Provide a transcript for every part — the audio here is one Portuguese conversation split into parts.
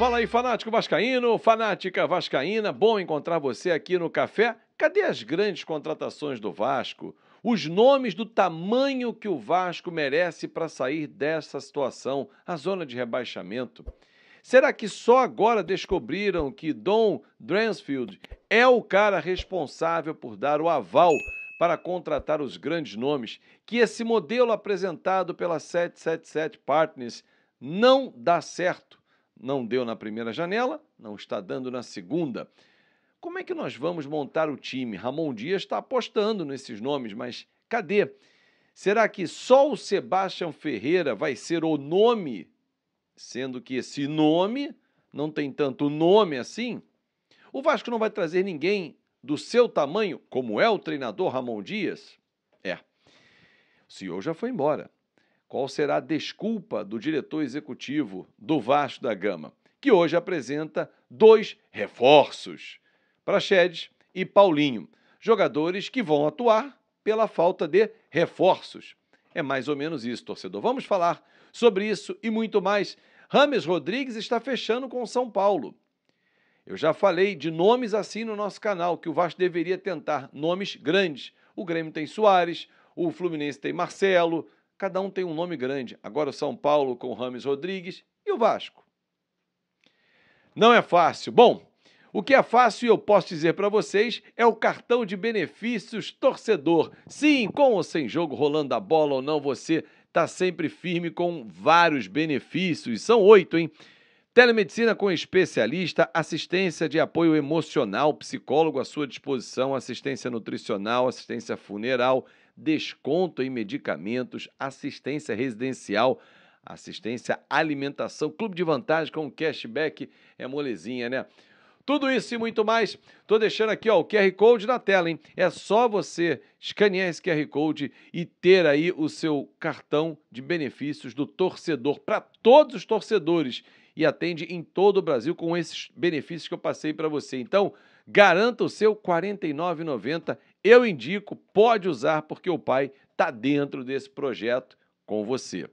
Fala aí, fanático vascaíno, fanática vascaína, bom encontrar você aqui no café. Cadê as grandes contratações do Vasco? Os nomes do tamanho que o Vasco merece para sair dessa situação, a zona de rebaixamento. Será que só agora descobriram que Don Dransfield é o cara responsável por dar o aval para contratar os grandes nomes, que esse modelo apresentado pela 777 Partners não dá certo? não deu na primeira janela, não está dando na segunda. Como é que nós vamos montar o time? Ramon Dias está apostando nesses nomes, mas cadê? Será que só o Sebastião Ferreira vai ser o nome, sendo que esse nome não tem tanto nome assim? O Vasco não vai trazer ninguém do seu tamanho, como é o treinador Ramon Dias? É. O senhor já foi embora. Qual será a desculpa do diretor executivo do Vasco da Gama, que hoje apresenta dois reforços, Praxedes e Paulinho, jogadores que vão atuar pela falta de reforços. É mais ou menos isso, torcedor. Vamos falar sobre isso e muito mais. Rames Rodrigues está fechando com o São Paulo. Eu já falei de nomes assim no nosso canal, que o Vasco deveria tentar nomes grandes. O Grêmio tem Soares, o Fluminense tem Marcelo, Cada um tem um nome grande. Agora o São Paulo com o Rames Rodrigues e o Vasco. Não é fácil. Bom, o que é fácil, eu posso dizer para vocês, é o cartão de benefícios torcedor. Sim, com ou sem jogo, rolando a bola ou não, você está sempre firme com vários benefícios. São oito, hein? Telemedicina com especialista, assistência de apoio emocional, psicólogo à sua disposição, assistência nutricional, assistência funeral, desconto em medicamentos, assistência residencial, assistência alimentação, clube de vantagem com cashback, é molezinha, né? Tudo isso e muito mais. Tô deixando aqui ó, o QR Code na tela, hein? É só você escanear esse QR Code e ter aí o seu cartão de benefícios do torcedor para todos os torcedores e atende em todo o Brasil com esses benefícios que eu passei para você. Então, Garanta o seu 49,90. Eu indico, pode usar porque o pai está dentro desse projeto com você.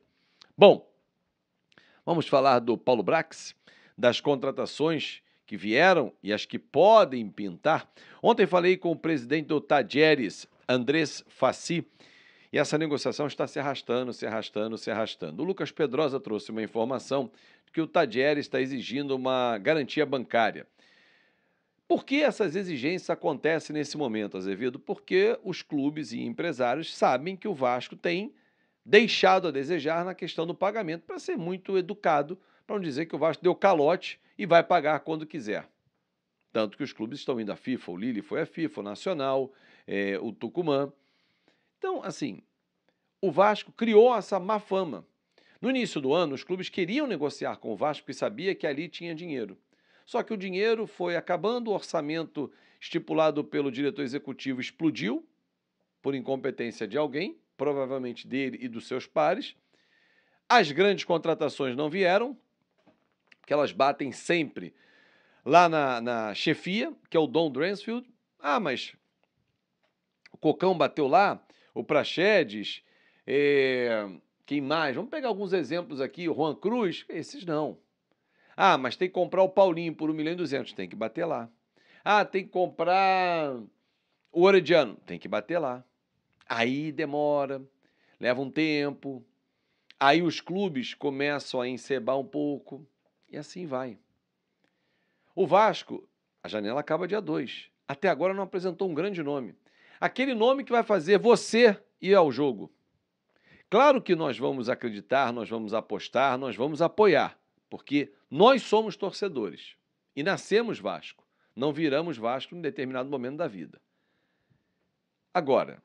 Bom, vamos falar do Paulo Brax, das contratações que vieram e as que podem pintar. Ontem falei com o presidente do Tajeres, Andrés Faci, e essa negociação está se arrastando, se arrastando, se arrastando. O Lucas Pedrosa trouxe uma informação de que o Tajeres está exigindo uma garantia bancária. Por que essas exigências acontecem nesse momento, Azevedo? Porque os clubes e empresários sabem que o Vasco tem deixado a desejar na questão do pagamento, para ser muito educado, para não dizer que o Vasco deu calote e vai pagar quando quiser. Tanto que os clubes estão indo à FIFA, o Lille foi à FIFA, o Nacional, é, o Tucumã. Então, assim, o Vasco criou essa má fama. No início do ano, os clubes queriam negociar com o Vasco porque sabia que ali tinha dinheiro. Só que o dinheiro foi acabando, o orçamento estipulado pelo diretor executivo explodiu por incompetência de alguém, provavelmente dele e dos seus pares. As grandes contratações não vieram, que elas batem sempre lá na, na chefia, que é o Don Dransfield. Ah, mas o Cocão bateu lá, o Praxedes, é, quem mais? Vamos pegar alguns exemplos aqui, o Juan Cruz, esses não. Ah, mas tem que comprar o Paulinho por 1 milhão e 200, tem que bater lá. Ah, tem que comprar o Orediano, tem que bater lá. Aí demora, leva um tempo. Aí os clubes começam a encebar um pouco e assim vai. O Vasco, a janela acaba dia 2. Até agora não apresentou um grande nome. Aquele nome que vai fazer você ir ao jogo. Claro que nós vamos acreditar, nós vamos apostar, nós vamos apoiar. Porque nós somos torcedores e nascemos Vasco. Não viramos Vasco em determinado momento da vida. Agora,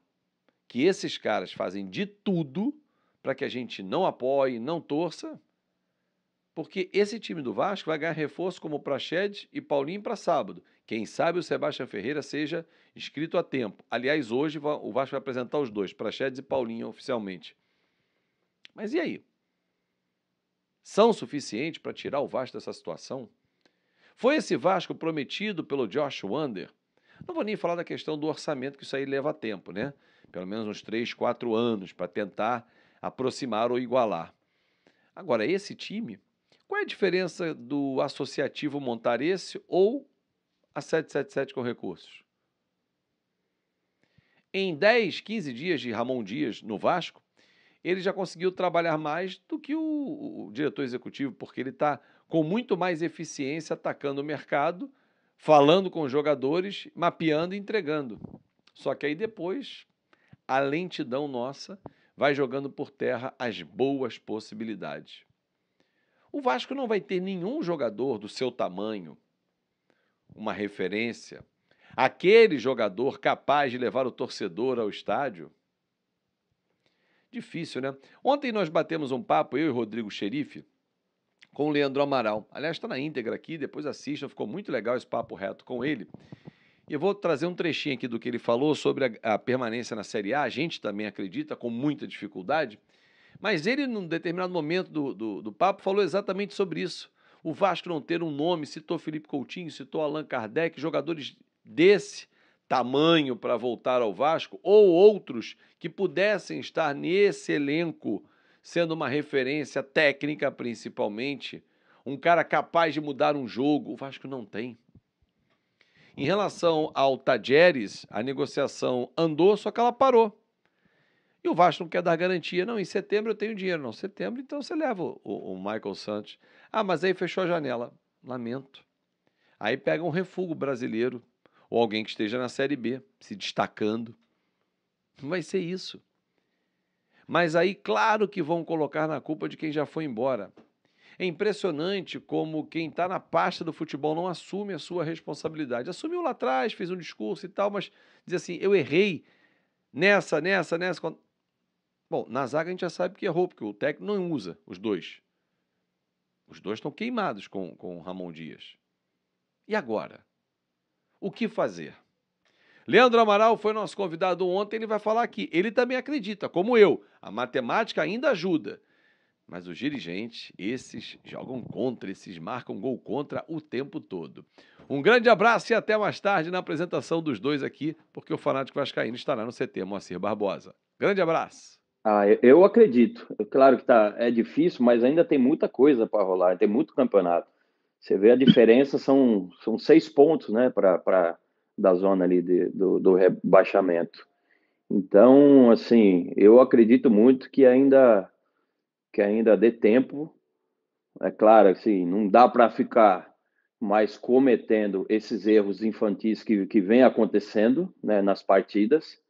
que esses caras fazem de tudo para que a gente não apoie, não torça, porque esse time do Vasco vai ganhar reforço como Prached e Paulinho para sábado. Quem sabe o Sebastião Ferreira seja inscrito a tempo. Aliás, hoje o Vasco vai apresentar os dois, Prached e Paulinho, oficialmente. Mas e aí? são suficientes para tirar o Vasco dessa situação? Foi esse Vasco prometido pelo Josh Wander? Não vou nem falar da questão do orçamento, que isso aí leva tempo, né? Pelo menos uns três, quatro anos para tentar aproximar ou igualar. Agora, esse time, qual é a diferença do associativo montar esse ou a 777 com recursos? Em 10, 15 dias de Ramon Dias no Vasco, ele já conseguiu trabalhar mais do que o, o diretor executivo, porque ele está com muito mais eficiência atacando o mercado, falando com os jogadores, mapeando e entregando. Só que aí depois, a lentidão nossa vai jogando por terra as boas possibilidades. O Vasco não vai ter nenhum jogador do seu tamanho, uma referência, aquele jogador capaz de levar o torcedor ao estádio Difícil, né? Ontem nós batemos um papo, eu e Rodrigo Xerife, com o Leandro Amaral. Aliás, está na íntegra aqui, depois assista, ficou muito legal esse papo reto com ele. Eu vou trazer um trechinho aqui do que ele falou sobre a, a permanência na Série A. A gente também acredita, com muita dificuldade. Mas ele, num determinado momento do, do, do papo, falou exatamente sobre isso. O Vasco não ter um nome, citou Felipe Coutinho, citou Allan Kardec, jogadores desse tamanho para voltar ao Vasco, ou outros que pudessem estar nesse elenco, sendo uma referência técnica principalmente, um cara capaz de mudar um jogo. O Vasco não tem. Em relação ao Tajeres, a negociação andou, só que ela parou. E o Vasco não quer dar garantia. Não, em setembro eu tenho dinheiro. Não, setembro, então você leva o, o, o Michael Santos. Ah, mas aí fechou a janela. Lamento. Aí pega um refúgio brasileiro ou alguém que esteja na Série B, se destacando. Não vai ser isso. Mas aí, claro que vão colocar na culpa de quem já foi embora. É impressionante como quem está na pasta do futebol não assume a sua responsabilidade. Assumiu lá atrás, fez um discurso e tal, mas diz assim: eu errei nessa, nessa, nessa. Bom, na zaga a gente já sabe que errou, porque o técnico não usa os dois. Os dois estão queimados com, com o Ramon Dias. E agora? o que fazer. Leandro Amaral foi nosso convidado ontem, ele vai falar aqui. Ele também acredita, como eu, a matemática ainda ajuda. Mas os dirigentes, esses jogam contra, esses marcam gol contra o tempo todo. Um grande abraço e até mais tarde na apresentação dos dois aqui, porque o Fanático Vascaíno estará no CT Moacir Barbosa. Grande abraço. Ah, eu acredito. É claro que tá, é difícil, mas ainda tem muita coisa para rolar, tem muito campeonato. Você vê a diferença, são, são seis pontos né, para da zona ali de, do, do rebaixamento. Então, assim, eu acredito muito que ainda que ainda dê tempo. É claro, assim, não dá para ficar mais cometendo esses erros infantis que, que vem acontecendo né, nas partidas,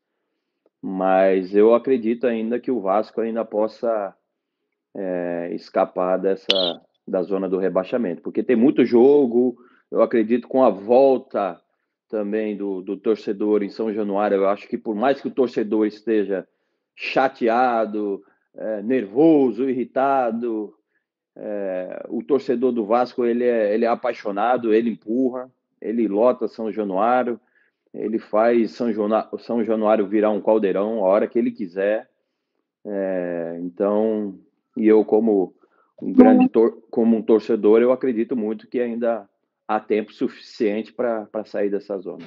mas eu acredito ainda que o Vasco ainda possa é, escapar dessa, da zona do rebaixamento, porque tem muito jogo. Eu acredito com a volta também do, do torcedor em São Januário, eu acho que por mais que o torcedor esteja chateado, é, nervoso, irritado, é, o torcedor do Vasco ele é, ele é apaixonado, ele empurra, ele lota São Januário, ele faz São, Jona, São Januário virar um caldeirão a hora que ele quiser. É, então, e eu como um grande uhum. como um torcedor, eu acredito muito que ainda há tempo suficiente para sair dessa zona.